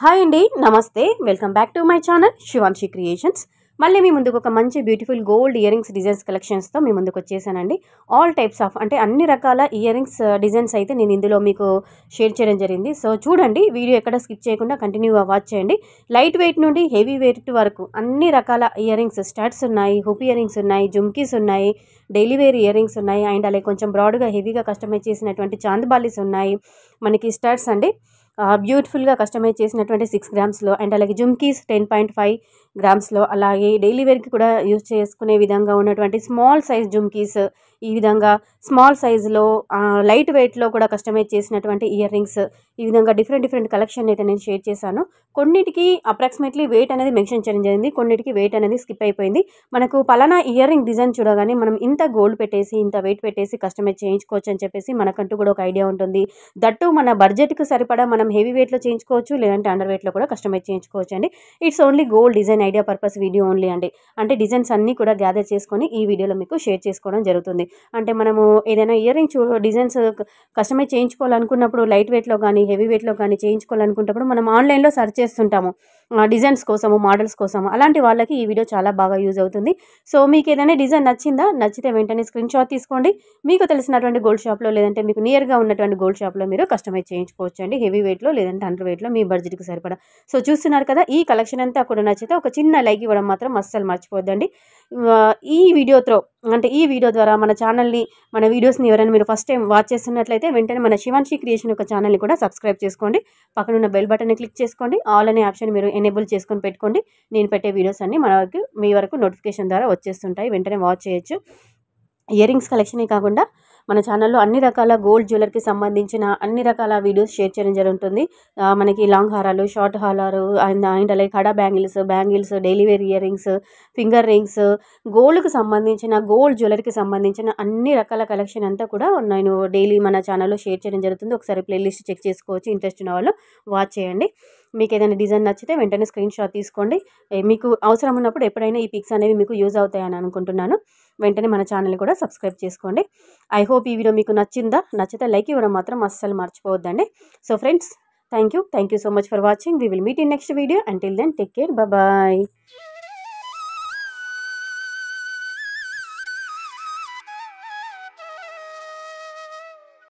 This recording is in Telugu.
హాయ్ అండి నమస్తే welcome back to my channel Shivanshi creations మళ్ళీ మీ ముందుకు ఒక మంచి బ్యూటిఫుల్ గోల్డ్ ఇయరింగ్స్ డిజైన్స్ కలెక్షన్స్తో మీ ముందుకు వచ్చేసానండి ఆల్ టైప్స్ ఆఫ్ అంటే అన్ని రకాల ఇయరింగ్స్ uh, డిజైన్స్ అయితే నేను ఇందులో మీకు షేర్ చేయడం జరిగింది సో చూడండి వీడియో ఎక్కడ స్కిప్ చేయకుండా కంటిన్యూగా వాచ్ చేయండి లైట్ వెయిట్ నుండి హెవీ వెయిట్ వరకు అన్ని రకాల ఇయరింగ్స్ స్టార్ట్స్ ఉన్నాయి హుప్ ఇయరింగ్స్ ఉన్నాయి జుమ్కీస్ ఉన్నాయి డైలీ వేర్ ఇయరింగ్స్ ఉన్నాయి అండ్ అలాగే కొంచెం బ్రాడ్గా హెవీగా కస్టమైజ్ చేసినటువంటి చాంద్ బాలీస్ ఉన్నాయి మనకి స్టార్ట్స్ అండి బ్యూటిఫుల్గా కస్టమైజ్ చేసినటువంటి సిక్స్ గ్రామ్స్లో అండ్ అలాగే జుమ్కీస్ టెన్ పాయింట్ ఫైవ్ గ్రామ్స్లో అలాగే డైలీ వేర్కి కూడా యూజ్ చేసుకునే విధంగా ఉన్నటువంటి స్మాల్ సైజ్ జుమ్కీస్ ఈ విధంగా స్మాల్ సైజులో లైట్ వెయిట్లో కూడా కస్టమైజ్ చేసినటువంటి ఇయర్ రింగ్స్ ఈ విధంగా డిఫరెంట్ డిఫరెంట్ కలెక్షన్ అయితే నేను షేర్ చేశాను కొన్నిటికి అప్రాక్సిమేట్లీ వెయిట్ అనేది మెన్షన్ చేయడం జరిగింది కొన్నిటికి వెయిట్ అనేది స్కిప్ అయిపోయింది మనకు పలానా ఇయర్ రింగ్ డిజైన్ చూడగానే మనం ఇంత గోల్డ్ పెట్టేసి ఇంత వెయిట్ పెట్టేసి కస్టమైజ్ చేయించుకోవచ్చు అని చెప్పేసి మనకంటూ కూడా ఒక ఐడియా ఉంటుంది దట్టు మన బడ్జెట్కి సరిపడా మనం హెవీ వెయిట్లో చేయించుకోవచ్చు లేదంటే అండర్ వెయిట్లో కూడా కస్టమైజ్ చేయించుకోవచ్చు అండి it's only gold design idea purpose video only అండి అంటే డిజైన్స్ అన్నీ కూడా గ్యాదర్ చేసుకొని ఈ వీడియోలో మీకు షేర్ చేసుకోవడం జరుగుతుంది అంటే మనము ఏదైనా ఇయర్ రింగ్ డిజైన్స్ కస్టమైజ్ చేయించుకోవాలనుకున్నప్పుడు లైట్ వెయిట్లో కానీ హెవీ వెయిట్లో కానీ చేయించుకోవాలనుకున్నప్పుడు మనం ఆన్లైన్లో సర్చ్ చేస్తుంటాము డిజైన్స్ కోసము మోడల్స్ కోసము అలాంటి వాళ్ళకి ఈ వీడియో చాలా బాగా యూజ్ అవుతుంది సో మీకు ఏదైనా డిజైన్ నచ్చిందా నచ్చితే వెంటనే స్క్రీన్ షాట్ తీసుకోండి మీకు తెలిసినటువంటి గోల్డ్ షాప్లో లేదంటే మీకు నియర్గా ఉన్నటువంటి గోల్డ్ షాప్లో మీరు కస్టమైజ్ చేయించుకోవచ్చు అండి హెవీ వెయిట్లో లేదంటే అండర్ వెయిట్లో మీ బడ్జెట్కి సరిపడా సో చూస్తున్నారు కదా ఈ కలెక్షన్ అంతా కూడా నచ్చితే ఒక చిన్న లైక్ ఇవ్వడం మాత్రం అస్సలు మర్చిపోద్దండి ఈ వీడియోతో అంటే ఈ వీడియో ద్వారా మన ఛానల్ని మన వీడియోస్ని ఎవరైనా మీరు ఫస్ట్ టైం వాచ్ చేస్తున్నట్లయితే వెంటనే మన శివాన్షి క్రియేషన్ యొక్క ఛానల్ని కూడా సబ్స్క్రైబ్ చేసుకోండి పక్కనున్న బెల్ బటన్ని క్లిక్ చేసుకోండి ఆల్ అనే ఆప్షన్ మీరు ఎనేబుల్ చేసుకొని పెట్టుకోండి నేను పెట్టే వీడియోస్ అన్నీ మన వరకు మీ వరకు నోటిఫికేషన్ ద్వారా వచ్చేస్తుంటాయి వెంటనే వాచ్ చేయొచ్చు ఇయర్ రింగ్స్ కలెక్షనే కాకుండా మన ఛానల్లో అన్ని రకాల గోల్డ్ జ్యువెలర్కి సంబంధించిన అన్ని రకాల వీడియోస్ షేర్ చేయడం జరుగుతుంది మనకి లాంగ్ హారాలు షార్ట్ హారాలు అండ్ అండ్ అలాగే kada bangles bangles daily wear earring finger rings గోల్డ్కి సంబంధించిన గోల్డ్ జ్యువెలరీకి సంబంధించిన అన్ని రకాల కలెక్షన్ అంతా కూడా నేను డైలీ మన ఛానల్లో షేర్ చేయడం జరుగుతుంది ఒకసారి ప్లేలిస్ట్ చెక్ చేసుకోవచ్చు ఇంట్రెస్ట్ ఉన్న వాళ్ళు వాచ్ చేయండి మీకు ఏదైనా డిజైన్ నచ్చితే వెంటనే స్క్రీన్ షాట్ తీసుకోండి మీకు అవసరం ఉన్నప్పుడు ఎప్పుడైనా ఈ పిక్స్ అనేవి మీకు యూజ్ అవుతాయని అనుకుంటున్నాను వెంటనే మన ఛానల్ కూడా సబ్స్క్రైబ్ చేసుకోండి ఐ హోప్ ఈ వీడియో మీకు నచ్చిందా నచ్చితే లైక్ ఇవ్వడం మాత్రం అస్సలు మర్చిపోవద్దండి so friends thank you thank you so much for watching we will meet in next video until then take care bye